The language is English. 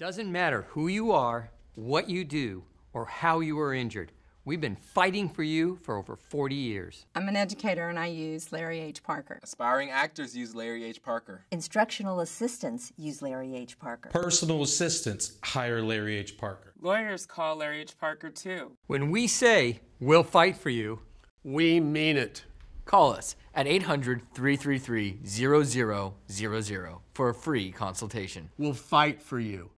It doesn't matter who you are, what you do, or how you were injured. We've been fighting for you for over 40 years. I'm an educator and I use Larry H. Parker. Aspiring actors use Larry H. Parker. Instructional assistants use Larry H. Parker. Personal assistants hire Larry H. Parker. Lawyers call Larry H. Parker too. When we say we'll fight for you, we mean it. Call us at 800 333 0000 for a free consultation. We'll fight for you.